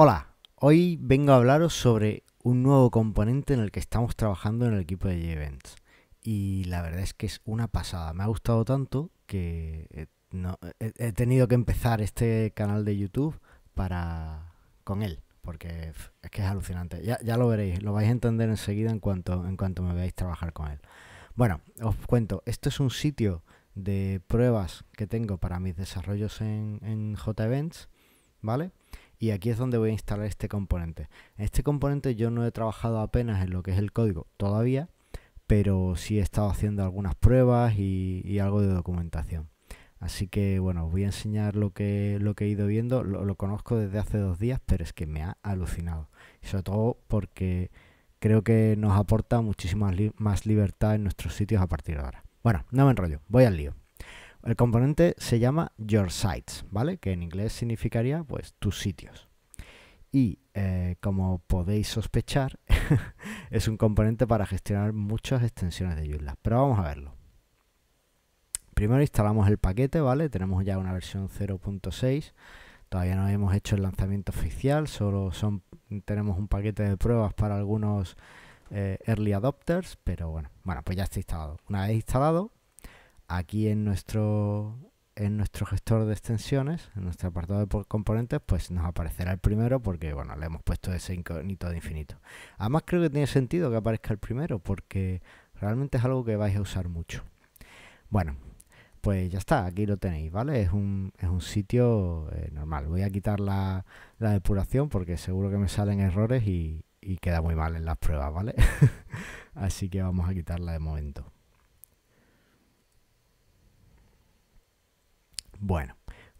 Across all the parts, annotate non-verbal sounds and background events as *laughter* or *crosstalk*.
Hola, hoy vengo a hablaros sobre un nuevo componente en el que estamos trabajando en el equipo de Events. Y la verdad es que es una pasada. Me ha gustado tanto que he tenido que empezar este canal de YouTube para con él. Porque es que es alucinante. Ya, lo veréis, lo vais a entender enseguida en cuanto, en cuanto me veáis trabajar con él. Bueno, os cuento, esto es un sitio de pruebas que tengo para mis desarrollos en, en JEvents, ¿vale? Y aquí es donde voy a instalar este componente. Este componente yo no he trabajado apenas en lo que es el código todavía, pero sí he estado haciendo algunas pruebas y, algo de documentación. Así que bueno, os voy a enseñar lo que, lo que he ido viendo. Lo, conozco desde hace dos días, pero es que me ha alucinado. sobre todo porque creo que nos aporta muchísima más libertad en nuestros sitios a partir de ahora. Bueno, no me enrollo, voy al lío. El componente se llama Your Sites, ¿vale? Que en inglés significaría pues tus sitios. Y eh, como podéis sospechar, *laughs* es un componente para gestionar muchas extensiones de Joomla. Pero vamos a verlo. Primero instalamos el paquete, ¿vale? Tenemos ya una versión 0.6. Todavía no hemos hecho el lanzamiento oficial, solo son, tenemos un paquete de pruebas para algunos eh, early adopters, pero bueno, bueno, pues ya está instalado. Una vez instalado, aquí en nuestro en nuestro gestor de extensiones, en nuestro apartado de componentes, pues nos aparecerá el primero porque, bueno, le hemos puesto ese incógnito de infinito. Además creo que tiene sentido que aparezca el primero porque realmente es algo que vais a usar mucho. Bueno, pues ya está, aquí lo tenéis, ¿vale? Es un, un sitio eh, normal. Voy a quitar la, depuración porque seguro que me salen errores y queda muy mal en las pruebas, ¿vale? *laughs* Así que vamos a quitarla de momento. Bueno,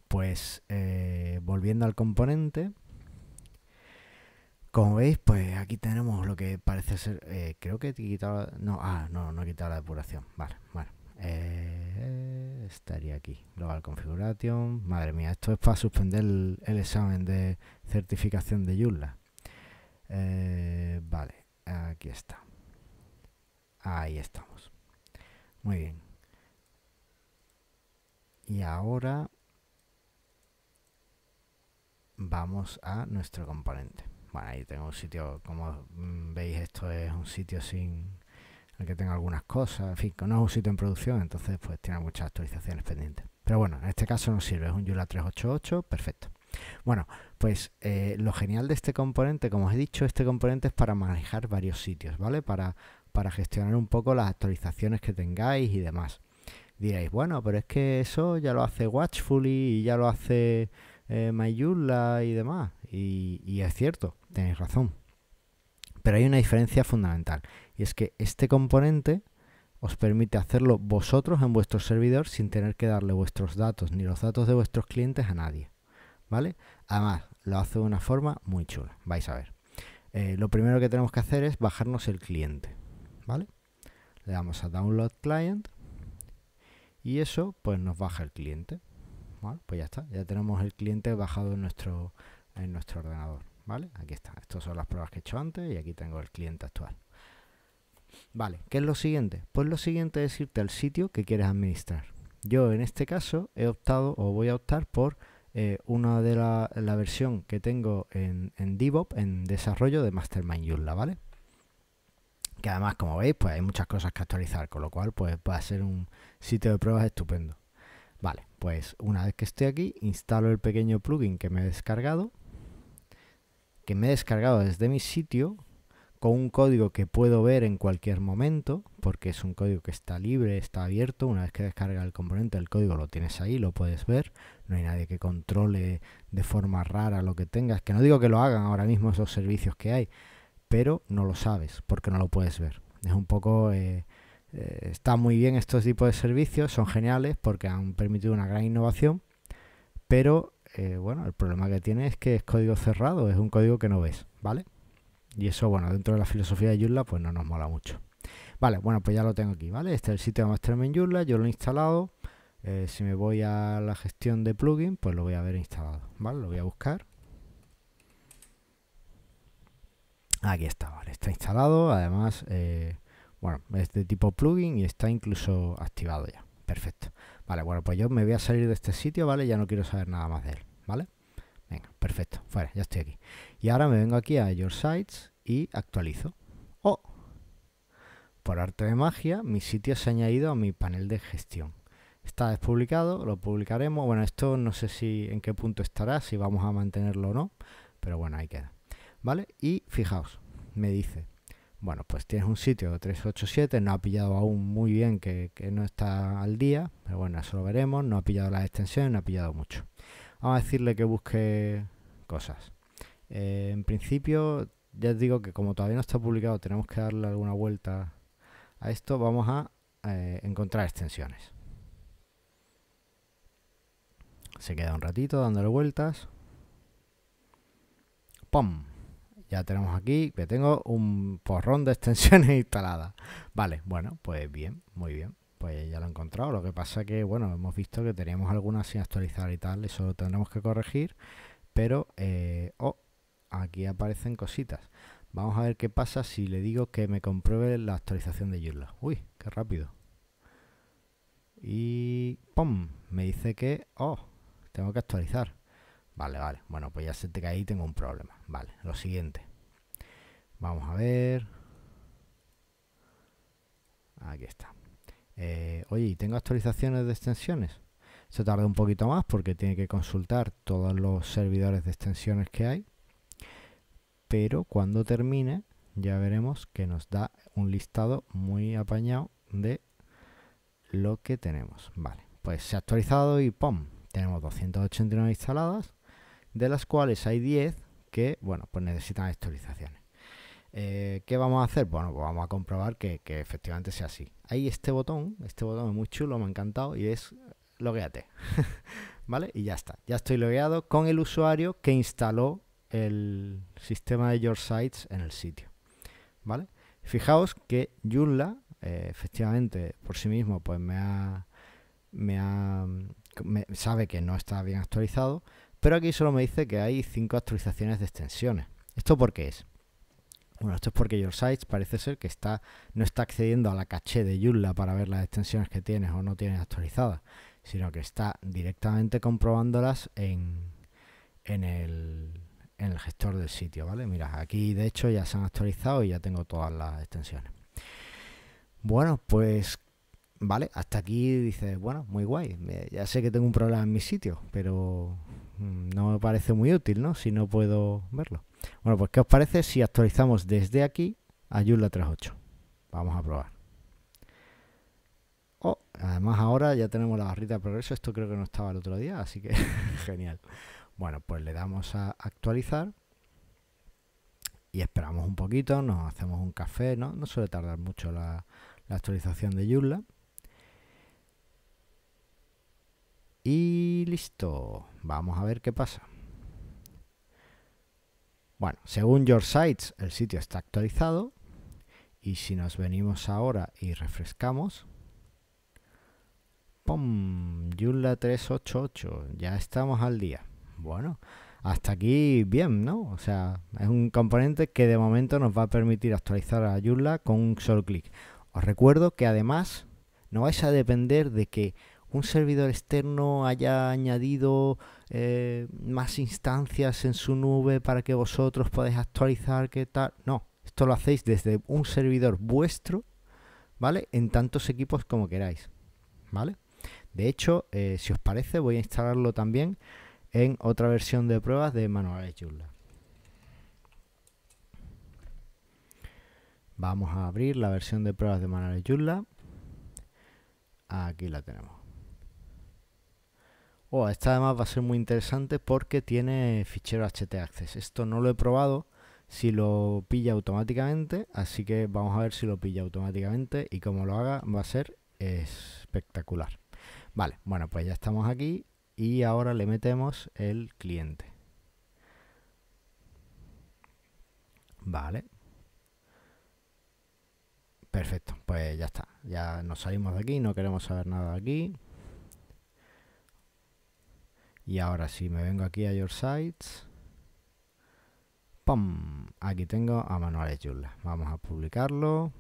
pues eh, volviendo al componente, como veis, pues aquí tenemos lo que parece ser, eh, creo que he quitado, no, ah, no, no he quitado la depuración, vale, bueno, eh, estaría aquí, global configuration, madre mía, esto es para suspender el, el examen de certificación de Joomla, vale, aquí está, ahí estamos, muy bien. Y ahora vamos a nuestro componente. Bueno, ahí tengo un sitio, como veis, esto es un sitio sin el que tenga algunas cosas, en fin, no es un sitio en producción, entonces pues tiene muchas actualizaciones pendientes. Pero bueno, en este caso nos sirve, es un Yula 388, perfecto. Bueno, pues eh, lo genial de este componente, como os he dicho, este componente es para manejar varios sitios, ¿vale? Para, para gestionar un poco las actualizaciones que tengáis y demás. Diréis, bueno, pero es que eso ya lo hace Watchfully y ya lo hace eh, Mayula y demás. Y, es cierto, tenéis razón. Pero hay una diferencia fundamental. Y es que este componente os permite hacerlo vosotros en vuestro servidor sin tener que darle vuestros datos ni los datos de vuestros clientes a nadie. ¿Vale? Además, lo hace de una forma muy chula. Vais a ver. Eh, lo primero que tenemos que hacer es bajarnos el cliente. ¿Vale? Le damos a Download Client y eso pues nos baja el cliente. pues ya está, ya tenemos el cliente bajado en nuestro, en nuestro ordenador. ¿Vale? Aquí está. Estas son las pruebas que he hecho antes y aquí tengo el cliente actual. Vale, ¿qué es lo siguiente? Pues lo siguiente es irte al sitio que quieres administrar. Yo en este caso he optado o voy a optar por eh, una de la, la, versión que tengo en, en DevOps, en desarrollo de Mastermind Joomla, ¿vale? Que además, como veis, pues hay muchas cosas que actualizar, con lo cual pues va a ser un, sitio de pruebas estupendo. Vale, pues una vez que estoy aquí, instalo el pequeño plugin que me he descargado, que me he descargado desde mi sitio, con un código que puedo ver en cualquier momento, porque es un código que está libre, está abierto. Una vez que descarga el componente, el código lo tienes ahí, lo puedes ver. No hay nadie que controle de forma rara lo que tengas. Que no digo que lo hagan ahora mismo esos servicios que hay, pero no lo sabes porque no lo puedes ver. Es un poco eh, eh, está muy bien estos tipos de servicios, son geniales porque han permitido una gran innovación, pero eh, bueno, el problema que tiene es que es código cerrado, es un código que no ves, ¿vale? Y eso, bueno, dentro de la filosofía de Joomla, pues no nos mola mucho. Vale, bueno, pues ya lo tengo aquí, ¿vale? Este es el sitio de Mastermind Joomla, yo lo he instalado. Eh, si me voy a la gestión de plugin, pues lo voy a ver instalado, ¿vale? Lo voy a buscar. Aquí está, vale, está instalado. Además, bueno, es este de tipo plugin y está incluso activado ya. Perfecto. Vale, bueno, pues yo me voy a salir de este sitio, ¿vale? Ya no quiero saber nada más de él, ¿vale? Venga, perfecto. Fuera, ya estoy aquí. Y ahora me vengo aquí a Your Sites y actualizo. ¡Oh! Por arte de magia, mi sitio se ha añadido a mi panel de gestión. Está despublicado, lo publicaremos. Bueno, esto no sé si en qué punto estará, si vamos a mantenerlo o no, pero bueno, ahí queda. ¿Vale? Y fijaos, me dice bueno, pues tienes un sitio 387, no ha pillado aún muy bien que, no está al día, pero bueno, eso lo veremos, no ha pillado las extensiones, no ha pillado mucho. Vamos a decirle que busque cosas. Eh, en principio, ya os digo que como todavía no está publicado, tenemos que darle alguna vuelta a esto, vamos a eh, encontrar extensiones. Se queda un ratito dándole vueltas. ¡Pum! ya tenemos aquí que tengo un porrón de extensiones *laughs* instaladas. Vale, bueno, pues bien, muy bien. Pues ya lo he encontrado. Lo que pasa que, bueno, hemos visto que teníamos algunas sin actualizar y tal. Eso lo tendremos que corregir. Pero, eh, oh, aquí aparecen cositas. Vamos a ver qué pasa si le digo que me compruebe la actualización de Joomla. Uy, qué rápido. Y, ¡pum! Me dice que, oh, tengo que actualizar. Vale, vale. Bueno, pues ya sé que ahí tengo un problema. Vale, lo siguiente. Vamos a ver. Aquí está. Eh, oye, tengo actualizaciones de extensiones? Se tarda un poquito más porque tiene que consultar todos los servidores de extensiones que hay. Pero cuando termine, ya veremos que nos da un listado muy apañado de lo que tenemos. Vale, pues se ha actualizado y ¡pum! Tenemos 289 instaladas de las cuales hay 10 que, bueno, pues necesitan actualizaciones. Eh, ¿Qué vamos a hacer? Bueno, pues vamos a comprobar que, efectivamente sea así. Hay este botón, este botón es muy chulo, me ha encantado y es logueate. *laughs* ¿Vale? Y ya está. Ya estoy logueado con el usuario que instaló el sistema de Your Sites en el sitio. ¿Vale? Fijaos que Joomla, eh, efectivamente, por sí mismo, pues me ha, me ha sabe que no está bien actualizado, pero aquí solo me dice que hay 5 actualizaciones de extensiones. ¿Esto por qué es? Bueno, esto es porque YourSites parece ser que está, no está accediendo a la caché de Joomla para ver las extensiones que tienes o no tienes actualizadas, sino que está directamente comprobándolas en, en, el, en el gestor del sitio, ¿vale? Mira, aquí de hecho ya se han actualizado y ya tengo todas las extensiones. Bueno, pues vale, hasta aquí dice bueno, muy guay. Ya sé que tengo un problema en mi sitio, pero Mm, no me parece muy útil, ¿no? Si no puedo verlo. Bueno, pues ¿qué os parece si actualizamos desde aquí a Joomla 3.8? Vamos a probar. Oh, además ahora ya tenemos la barrita de progreso. Esto creo que no estaba el otro día, así que *laughs* genial. Bueno, pues le damos a actualizar y esperamos un poquito, nos hacemos un café, ¿no? No suele tardar mucho la, la actualización de Joomla. Y listo. Vamos a ver qué pasa. Bueno, según Your Sites, el sitio está actualizado. Y si nos venimos ahora y refrescamos. ¡Pum! Joomla 388. Ya estamos al día. Bueno, hasta aquí bien, ¿no? O sea, es un componente que de momento nos va a permitir actualizar a Joomla con un solo clic. Os recuerdo que además no vais a depender de que un servidor externo haya añadido eh, más instancias en su nube para que vosotros podáis actualizar, qué tal. No, esto lo hacéis desde un servidor vuestro, ¿vale? En tantos equipos como queráis, ¿vale? De hecho, eh, si os parece, voy a instalarlo también en otra versión de pruebas de manuales Joomla. Vamos a abrir la versión de pruebas de manuales Joomla. Aquí la tenemos. Oh, esta además va a ser muy interesante porque tiene fichero htaccess. Esto no lo he probado si lo pilla automáticamente, así que vamos a ver si lo pilla automáticamente y como lo haga va a ser espectacular. Vale, bueno, pues ya estamos aquí y ahora le metemos el cliente. Vale. Perfecto, pues ya está. Ya nos salimos de aquí, no queremos saber nada de aquí. Y ahora si me vengo aquí a Your Sites. ¡Pum! Aquí tengo a Manuales Joomla. Vamos a publicarlo.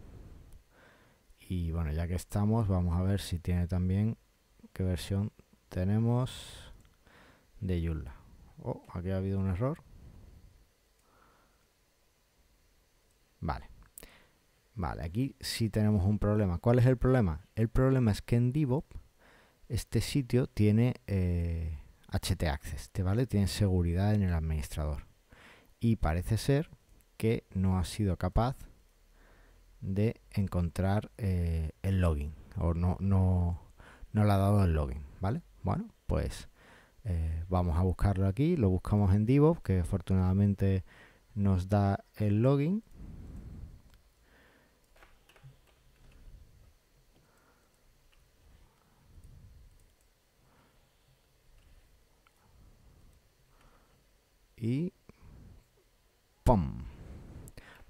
Y bueno, ya que estamos, vamos a ver si tiene también qué versión tenemos de Joomla. Oh, aquí ha habido un error. Vale. Vale, aquí sí tenemos un problema. ¿Cuál es el problema? El problema es que en DevOps este sitio tiene... Eh, HT Access, ¿te vale? Tiene seguridad en el administrador. Y parece ser que no ha sido capaz de encontrar eh, el login o no, no, no le ha dado el login, ¿vale? Bueno, pues eh, vamos a buscarlo aquí, lo buscamos en Divo, que afortunadamente nos da el login y ¡pum!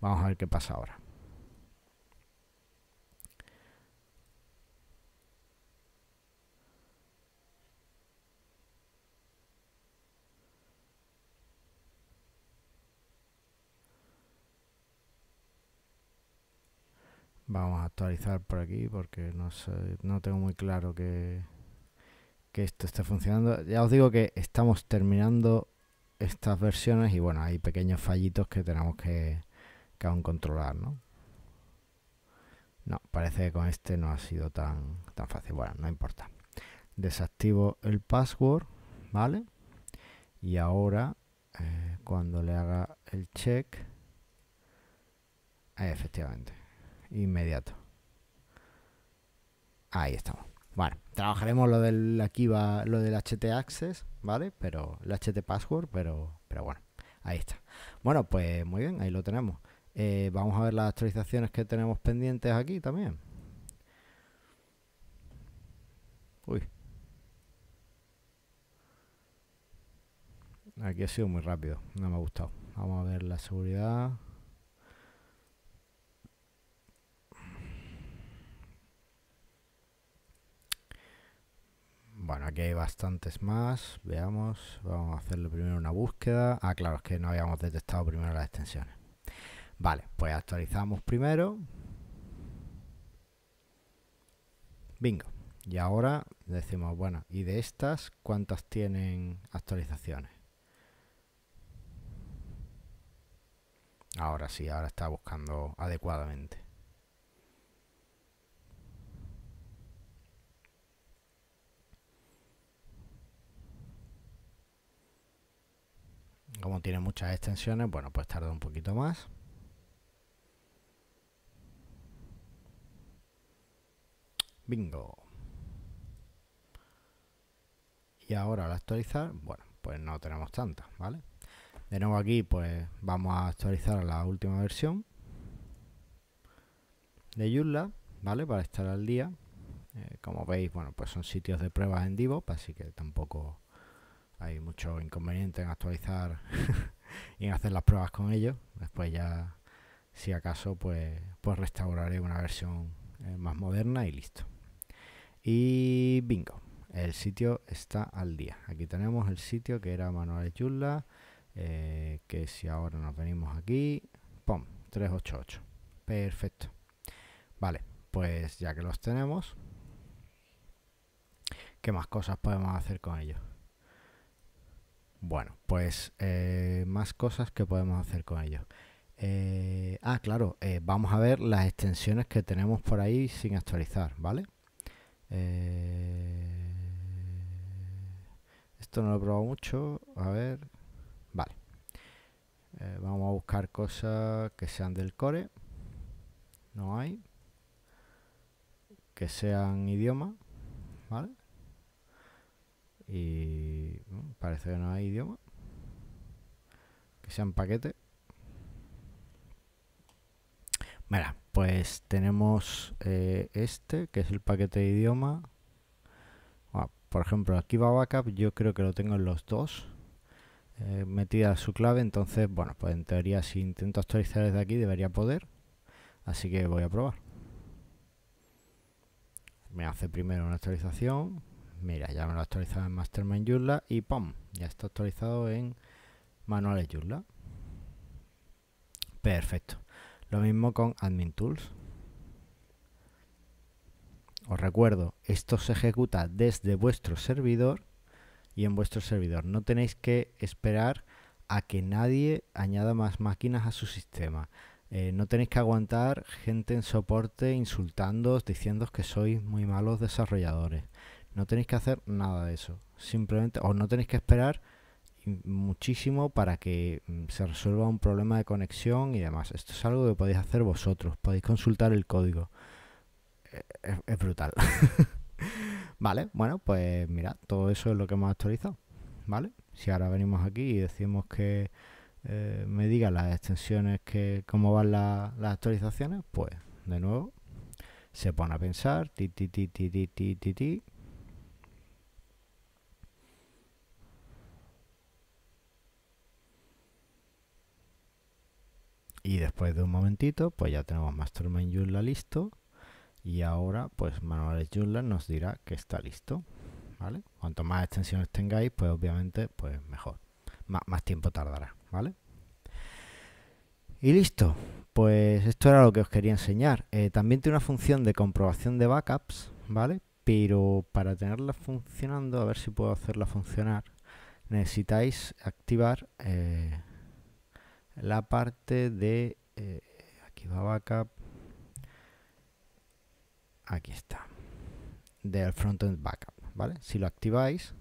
Vamos a ver qué pasa ahora. Vamos a actualizar por aquí porque no sé, no tengo muy claro que, que esto esté funcionando. Ya os digo que estamos terminando estas versiones y bueno, hay pequeños fallitos que tenemos que, aún controlar, ¿no? No, parece que con este no ha sido tan, tan fácil. Bueno, no importa. Desactivo el password, ¿vale? Y ahora, eh, cuando le haga el check, eh, efectivamente, inmediato. Ahí estamos. Bueno, trabajaremos lo del aquí va lo del HT Access, ¿vale? Pero el HT Password, pero pero bueno, ahí está. Bueno, pues muy bien, ahí lo tenemos. Eh, vamos a ver las actualizaciones que tenemos pendientes aquí también. Uy. Aquí ha sido muy rápido, no me ha gustado. Vamos a ver la seguridad. Bueno, aquí hay bastantes más. Veamos, vamos a hacerle primero una búsqueda. Ah, claro, es que no habíamos detectado primero las extensiones. Vale, pues actualizamos primero. Bingo. Y ahora decimos, bueno, ¿y de estas cuántas tienen actualizaciones? Ahora sí, ahora está buscando adecuadamente. como tiene muchas extensiones, bueno, pues tarda un poquito más. Bingo. Y ahora al actualizar, bueno, pues no tenemos tantas, ¿vale? De nuevo aquí, pues vamos a actualizar la última versión de Joomla, ¿vale? Para estar al día. Eh, como veis, bueno, pues son sitios de pruebas en Divo, así que tampoco hay mucho inconveniente en actualizar *laughs* y en hacer las pruebas con ellos. Después ya, si acaso, pues, pues restauraré una versión eh, más moderna y listo. Y bingo, el sitio está al día. Aquí tenemos el sitio que era Manuel Yulla, eh, que si ahora nos venimos aquí, ¡pum! 388. Perfecto. Vale, pues ya que los tenemos, ¿qué más cosas podemos hacer con ellos? Bueno, pues eh, más cosas que podemos hacer con ellos. Eh, ah, claro, eh, vamos a ver las extensiones que tenemos por ahí sin actualizar, ¿vale? esto no lo he probado mucho, a ver, vale. vamos a buscar cosas que sean del core, no hay. Que sean idioma, ¿vale? Y parece que no hay idioma. Que sea sean paquete. Mira, pues tenemos eh, este, que es el paquete de idioma. Ah, por ejemplo, aquí va backup, yo creo que lo tengo en los dos. Eh, metida su clave, entonces, bueno, pues en teoría si intento actualizar desde aquí debería poder. Así que voy a probar. Me hace primero una actualización. Mira, ya me lo he actualizado en Mastermind Joomla y ¡pum! Ya está actualizado en Manuales Joomla. Perfecto. Lo mismo con Admin Tools. Os recuerdo, esto se ejecuta desde vuestro servidor y en vuestro servidor. No tenéis que esperar a que nadie añada más máquinas a su sistema. Eh, no tenéis que aguantar gente en soporte insultándoos, diciendo que sois muy malos desarrolladores. No tenéis que hacer nada de eso. Simplemente, o no tenéis que esperar muchísimo para que mm, se resuelva un problema de conexión y demás. Esto es algo que podéis hacer vosotros. Podéis consultar el código. Eh, es, brutal. *laughs* vale, bueno, pues mira, todo eso es lo que hemos actualizado. ¿Vale? Si ahora venimos aquí y decimos que eh, me diga las extensiones que cómo van las actualizaciones, pues de nuevo se pone a pensar, después de un momentito, pues ya tenemos Mastermind Joomla listo. Y ahora, pues Manuales Joomla nos dirá que está listo. ¿Vale? Cuanto más extensiones tengáis, pues obviamente, pues mejor. más tiempo tardará, ¿vale? Y listo. Pues esto era lo que os quería enseñar. Eh, también tiene una función de comprobación de backups, ¿vale? Pero para tenerla funcionando, a ver si puedo hacerla funcionar, necesitáis activar... Eh, la parte de... Eh, aquí va backup. Aquí está. Del frontend backup, ¿vale? Si lo activáis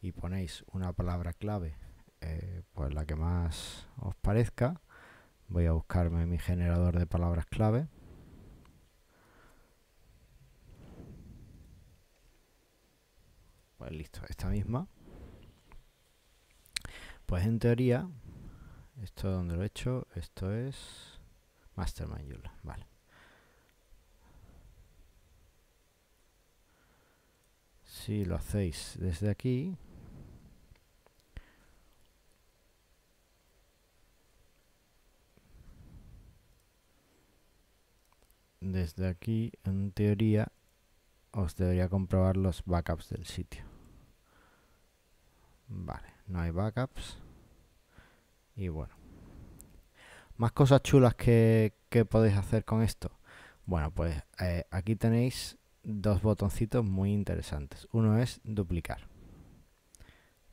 y ponéis una palabra clave, eh, pues la que más os parezca. Voy a buscarme mi generador de palabras clave. Pues listo, esta misma. Pues en teoría esto donde lo he hecho, esto es Mastermind yula vale. Si lo hacéis desde aquí, desde aquí, en teoría, os debería comprobar los backups del sitio. Vale, no hay backups. Y bueno. Más cosas chulas que, que podéis hacer con esto. Bueno, pues eh, aquí tenéis dos botoncitos muy interesantes. Uno es duplicar.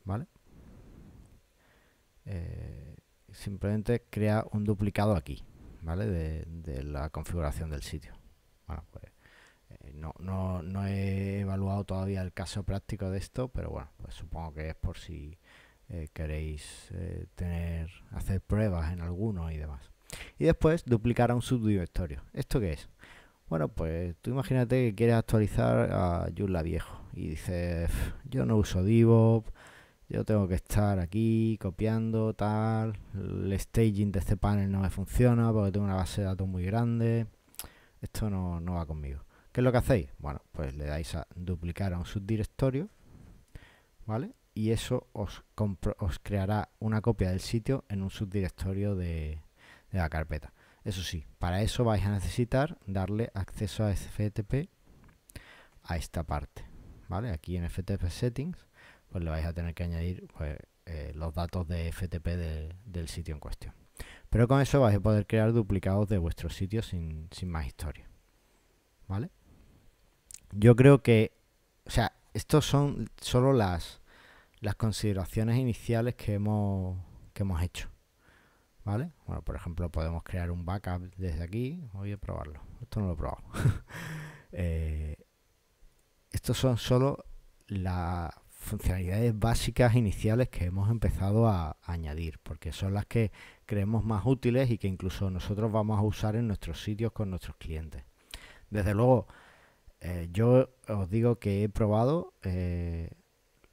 ¿Vale? Eh, simplemente crea un duplicado aquí, ¿vale? De, la configuración del sitio. Bueno, pues eh, no, no, he evaluado todavía el caso práctico de esto, pero bueno, pues supongo que es por si eh, queréis eh, tener, hacer pruebas en algunos y demás. Y después duplicar a un subdirectorio. ¿Esto qué es? Bueno, pues tú imagínate que quieres actualizar a Joomla viejo y dices, yo no uso Divo, yo tengo que estar aquí copiando tal, el staging de este panel no me funciona porque tengo una base de datos muy grande, esto no, no va conmigo. ¿Qué es lo que hacéis? Bueno, pues le dais a duplicar a un subdirectorio, ¿vale? y eso os, os creará una copia del sitio en un subdirectorio de, la carpeta. Eso sí, para eso vais a necesitar darle acceso a FTP a esta parte. ¿Vale? Aquí en FTP Settings, pues le vais a tener que añadir pues, eh, los datos de FTP del sitio en cuestión. Pero con eso vais a poder crear duplicados de vuestro sitio sin, sin más historia. ¿Vale? Yo creo que, o sea, estos son solo las, las consideraciones iniciales que hemos, que hemos hecho. ¿Vale? Bueno, por ejemplo, podemos crear un backup desde aquí. Voy a probarlo. Esto no lo he probado. *laughs* eh, estos son solo las funcionalidades básicas iniciales que hemos empezado a añadir, porque son las que creemos más útiles y que incluso nosotros vamos a usar en nuestros sitios con nuestros clientes. Desde luego, eh, yo os digo que he probado eh,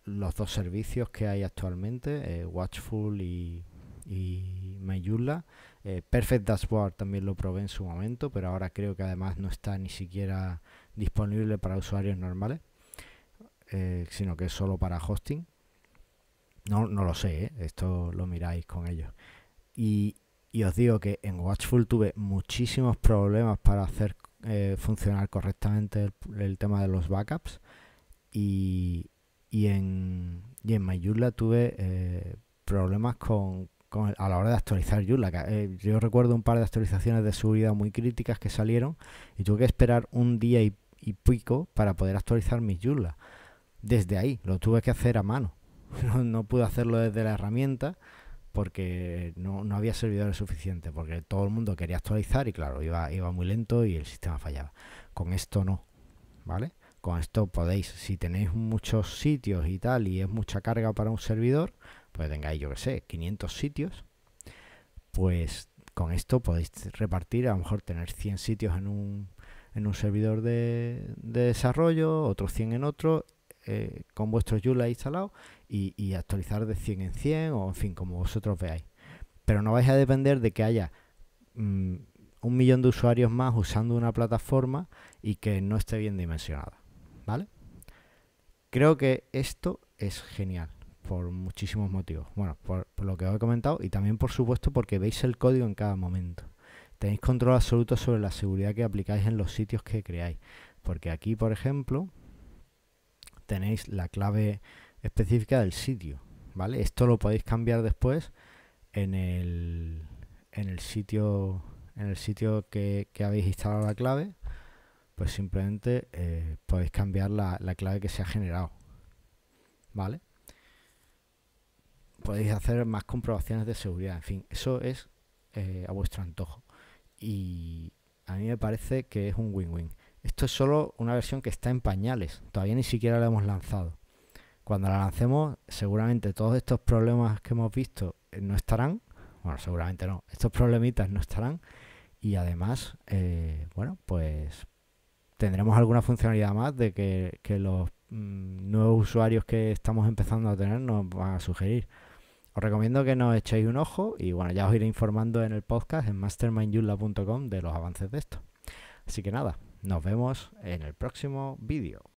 los dos servicios que hay actualmente, eh, Watchful y, y Mayula. Eh, Perfect Dashboard también lo probé en su momento, pero ahora creo que además no está ni siquiera disponible para usuarios normales, eh, sino que es solo para hosting. No, no lo sé, esto lo miráis con ellos. Y, os digo que en Watchful tuve muchísimos problemas para hacer funcionar correctamente el tema de los backups. Y, y en, y en tuve eh, problemas con, con a la hora de actualizar Joomla. Eh, yo recuerdo un par de actualizaciones de seguridad muy críticas que salieron y tuve que esperar un día y, pico para poder actualizar mi Joomla. Desde ahí, lo tuve que hacer a mano. *laughs* No, no pude hacerlo desde la herramienta porque no, no, había servidores suficientes, porque todo el mundo quería actualizar y claro, iba, iba muy lento y el sistema fallaba. Con esto no, ¿vale? Con esto podéis, si tenéis muchos sitios y tal, y es mucha carga para un servidor, pues tengáis, yo que sé, 500 sitios, pues con esto podéis repartir, a lo mejor tener 100 sitios en un, servidor de, desarrollo, otros 100 en otro, eh, con vuestro Joomla instalado y, y actualizar de 100 en 100 o en fin, como vosotros veáis. Pero no vais a depender de que haya mm, un millón de usuarios más usando una plataforma y que no esté bien dimensionada. ¿vale? Creo que esto es genial por muchísimos motivos. Bueno, por, lo que os he comentado y también por supuesto porque veis el código en cada momento. Tenéis control absoluto sobre la seguridad que aplicáis en los sitios que creáis. Porque aquí, por ejemplo, tenéis la clave específica del sitio. ¿Vale? Esto lo podéis cambiar después en el, sitio, en el sitio que habéis instalado la clave pues simplemente eh, podéis cambiar la, clave que se ha generado. ¿Vale? Podéis hacer más comprobaciones de seguridad. En fin, eso es eh, a vuestro antojo. Y a mí me parece que es un win-win. Esto es solo una versión que está en pañales. Todavía ni siquiera la hemos lanzado. Cuando la lancemos, seguramente todos estos problemas que hemos visto eh, no estarán. Bueno, seguramente no. Estos problemitas no estarán. Y además, bueno, pues tendremos alguna funcionalidad más de que, los mm, nuevos usuarios que estamos empezando a tener nos van a sugerir. Os recomiendo que nos echéis un ojo y bueno, ya os iré informando en el podcast en mastermindyula.com de los avances de esto. Así que nada, nos vemos en el próximo vídeo.